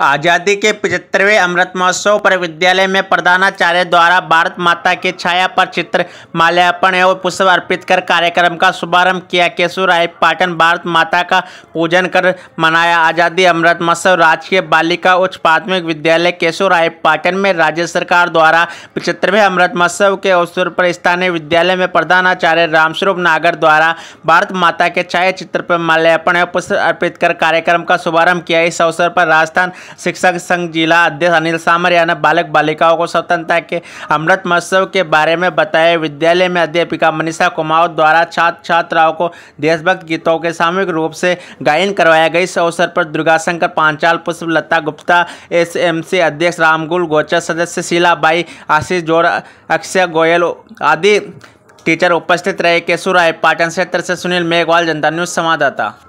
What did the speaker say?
आज़ादी के पिचहत्तरवें अमृत महोत्सव पर विद्यालय में प्रधानाचार्य द्वारा भारत माता के छाया पर चित्र माल्यार्पण एवं पुष्प अर्पित कर कार्यक्रम का शुभारंभ किया राय पाटन भारत माता का पूजन कर मनाया आज़ादी अमृत महोत्सव राजकीय बालिका उच्च प्राथमिक विद्यालय केशवराय पाटन में राज्य सरकार द्वारा पिचहत्तरवें अमृत महोत्सव के अवसर पर स्थानीय विद्यालय में प्रधानाचार्य रामस्वरूप नागर द्वारा भारत माता के छाया चित्र पर माल्यार्पण एवं पुष्प अर्पित कर कार्यक्रम का शुभारंभ किया इस अवसर पर राजस्थान शिक्षक संघ जिला अध्यक्ष अनिल सामरिया ने बालक बालिकाओं को स्वतंत्रता के अमृत महोत्सव के बारे में बताया विद्यालय में अध्यापिका मनीषा कुमार द्वारा छात्र छात्राओं को देशभक्त गीतों के सामूहिक रूप से गायन करवाया गया इस अवसर पर दुर्गाशंकर पांचाल पुष्प लता गुप्ता एस अध्यक्ष रामगुल गोचर सदस्य शीला बाई आशीष जोर अक्षय गोयल आदि टीचर उपस्थित रहे केसुराय पाटन क्षेत्र से सुनील मेघवाल जनता न्यूज संवाददाता